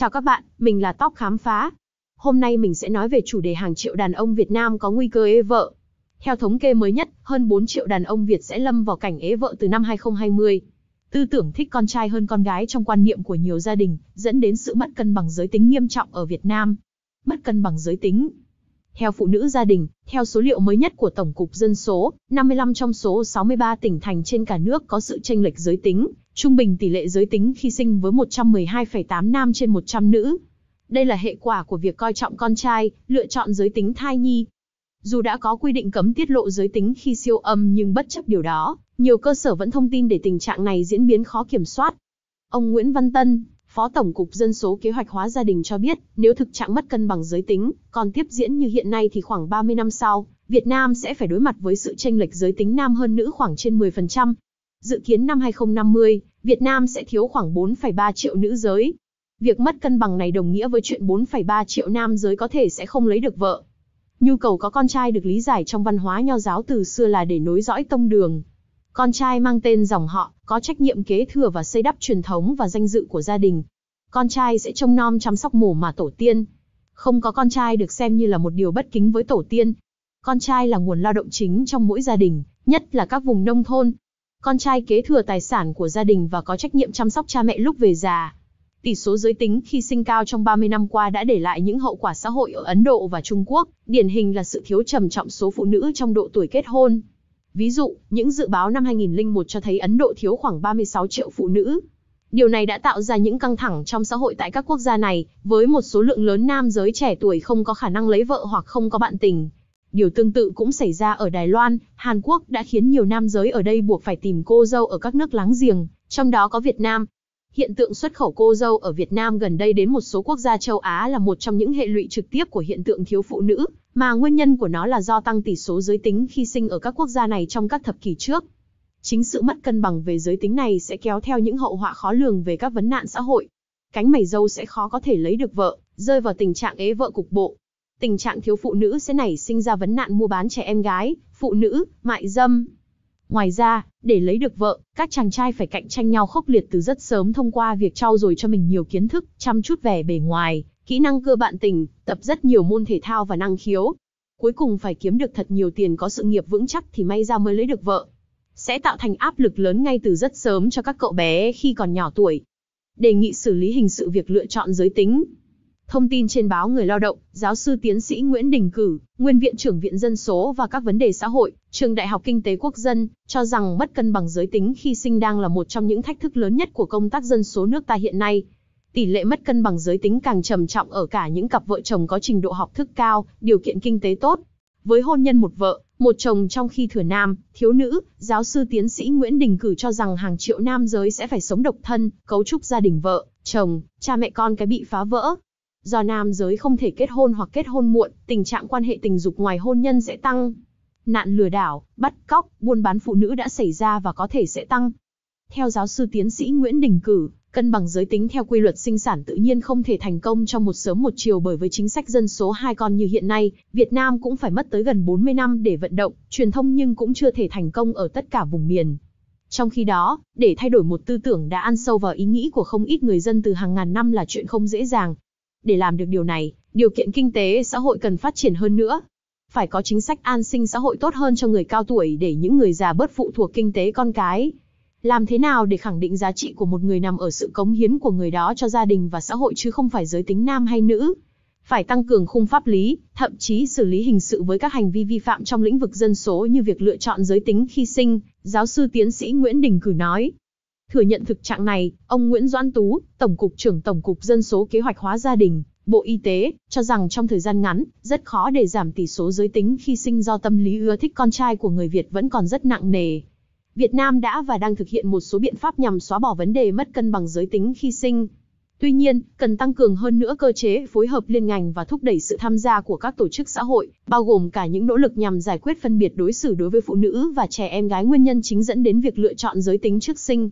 Chào các bạn, mình là Top Khám Phá. Hôm nay mình sẽ nói về chủ đề hàng triệu đàn ông Việt Nam có nguy cơ ế vợ. Theo thống kê mới nhất, hơn 4 triệu đàn ông Việt sẽ lâm vào cảnh ế vợ từ năm 2020. Tư tưởng thích con trai hơn con gái trong quan niệm của nhiều gia đình, dẫn đến sự mất cân bằng giới tính nghiêm trọng ở Việt Nam. Mất cân bằng giới tính. Theo phụ nữ gia đình, theo số liệu mới nhất của Tổng cục Dân số, 55 trong số 63 tỉnh thành trên cả nước có sự chênh lệch giới tính, Trung bình tỷ lệ giới tính khi sinh với 112,8 nam trên 100 nữ. Đây là hệ quả của việc coi trọng con trai, lựa chọn giới tính thai nhi. Dù đã có quy định cấm tiết lộ giới tính khi siêu âm nhưng bất chấp điều đó, nhiều cơ sở vẫn thông tin để tình trạng này diễn biến khó kiểm soát. Ông Nguyễn Văn Tân, Phó Tổng cục Dân số Kế hoạch hóa gia đình cho biết, nếu thực trạng mất cân bằng giới tính còn tiếp diễn như hiện nay thì khoảng 30 năm sau, Việt Nam sẽ phải đối mặt với sự chênh lệch giới tính nam hơn nữ khoảng trên 10%. Dự kiến năm 2050, Việt Nam sẽ thiếu khoảng 4,3 triệu nữ giới. Việc mất cân bằng này đồng nghĩa với chuyện 4,3 triệu nam giới có thể sẽ không lấy được vợ. Nhu cầu có con trai được lý giải trong văn hóa nho giáo từ xưa là để nối dõi tông đường. Con trai mang tên dòng họ, có trách nhiệm kế thừa và xây đắp truyền thống và danh dự của gia đình. Con trai sẽ trông nom chăm sóc mồ mà tổ tiên. Không có con trai được xem như là một điều bất kính với tổ tiên. Con trai là nguồn lao động chính trong mỗi gia đình, nhất là các vùng nông thôn, con trai kế thừa tài sản của gia đình và có trách nhiệm chăm sóc cha mẹ lúc về già. Tỷ số giới tính khi sinh cao trong 30 năm qua đã để lại những hậu quả xã hội ở Ấn Độ và Trung Quốc, điển hình là sự thiếu trầm trọng số phụ nữ trong độ tuổi kết hôn. Ví dụ, những dự báo năm 2001 cho thấy Ấn Độ thiếu khoảng 36 triệu phụ nữ. Điều này đã tạo ra những căng thẳng trong xã hội tại các quốc gia này, với một số lượng lớn nam giới trẻ tuổi không có khả năng lấy vợ hoặc không có bạn tình, Điều tương tự cũng xảy ra ở Đài Loan, Hàn Quốc đã khiến nhiều nam giới ở đây buộc phải tìm cô dâu ở các nước láng giềng, trong đó có Việt Nam. Hiện tượng xuất khẩu cô dâu ở Việt Nam gần đây đến một số quốc gia châu Á là một trong những hệ lụy trực tiếp của hiện tượng thiếu phụ nữ, mà nguyên nhân của nó là do tăng tỷ số giới tính khi sinh ở các quốc gia này trong các thập kỷ trước. Chính sự mất cân bằng về giới tính này sẽ kéo theo những hậu họa khó lường về các vấn nạn xã hội. Cánh mày dâu sẽ khó có thể lấy được vợ, rơi vào tình trạng ế vợ cục bộ, tình trạng thiếu phụ nữ sẽ nảy sinh ra vấn nạn mua bán trẻ em gái, phụ nữ, mại dâm. Ngoài ra, để lấy được vợ, các chàng trai phải cạnh tranh nhau khốc liệt từ rất sớm thông qua việc trau dồi cho mình nhiều kiến thức, chăm chút vẻ bề ngoài, kỹ năng cơ bạn tình, tập rất nhiều môn thể thao và năng khiếu. Cuối cùng phải kiếm được thật nhiều tiền có sự nghiệp vững chắc thì may ra mới lấy được vợ. Sẽ tạo thành áp lực lớn ngay từ rất sớm cho các cậu bé khi còn nhỏ tuổi. Đề nghị xử lý hình sự việc lựa chọn giới tính. Thông tin trên báo Người Lao động, giáo sư tiến sĩ Nguyễn Đình Cử, nguyên viện trưởng Viện Dân số và các vấn đề xã hội, Trường Đại học Kinh tế Quốc dân, cho rằng bất cân bằng giới tính khi sinh đang là một trong những thách thức lớn nhất của công tác dân số nước ta hiện nay. Tỷ lệ mất cân bằng giới tính càng trầm trọng ở cả những cặp vợ chồng có trình độ học thức cao, điều kiện kinh tế tốt. Với hôn nhân một vợ, một chồng trong khi thừa nam, thiếu nữ, giáo sư tiến sĩ Nguyễn Đình Cử cho rằng hàng triệu nam giới sẽ phải sống độc thân, cấu trúc gia đình vợ, chồng, cha mẹ con cái bị phá vỡ, do nam giới không thể kết hôn hoặc kết hôn muộn, tình trạng quan hệ tình dục ngoài hôn nhân sẽ tăng. Nạn lừa đảo, bắt cóc, buôn bán phụ nữ đã xảy ra và có thể sẽ tăng. Theo giáo sư tiến sĩ Nguyễn Đình Cử, cân bằng giới tính theo quy luật sinh sản tự nhiên không thể thành công trong một sớm một chiều bởi với chính sách dân số hai con như hiện nay, Việt Nam cũng phải mất tới gần 40 năm để vận động, truyền thông nhưng cũng chưa thể thành công ở tất cả vùng miền. Trong khi đó, để thay đổi một tư tưởng đã ăn sâu vào ý nghĩ của không ít người dân từ hàng ngàn năm là chuyện không dễ dàng, để làm được điều này, điều kiện kinh tế xã hội cần phát triển hơn nữa. Phải có chính sách an sinh xã hội tốt hơn cho người cao tuổi để những người già bớt phụ thuộc kinh tế con cái. Làm thế nào để khẳng định giá trị của một người nằm ở sự cống hiến của người đó cho gia đình và xã hội chứ không phải giới tính nam hay nữ? Phải tăng cường khung pháp lý, thậm chí xử lý hình sự với các hành vi vi phạm trong lĩnh vực dân số như việc lựa chọn giới tính khi sinh, giáo sư tiến sĩ Nguyễn Đình Cử nói. Thừa nhận thực trạng này, ông Nguyễn Doãn Tú, Tổng cục trưởng Tổng cục Dân số Kế hoạch hóa gia đình, Bộ Y tế, cho rằng trong thời gian ngắn, rất khó để giảm tỷ số giới tính khi sinh do tâm lý ưa thích con trai của người Việt vẫn còn rất nặng nề. Việt Nam đã và đang thực hiện một số biện pháp nhằm xóa bỏ vấn đề mất cân bằng giới tính khi sinh. Tuy nhiên, cần tăng cường hơn nữa cơ chế phối hợp liên ngành và thúc đẩy sự tham gia của các tổ chức xã hội, bao gồm cả những nỗ lực nhằm giải quyết phân biệt đối xử đối với phụ nữ và trẻ em gái nguyên nhân chính dẫn đến việc lựa chọn giới tính trước sinh.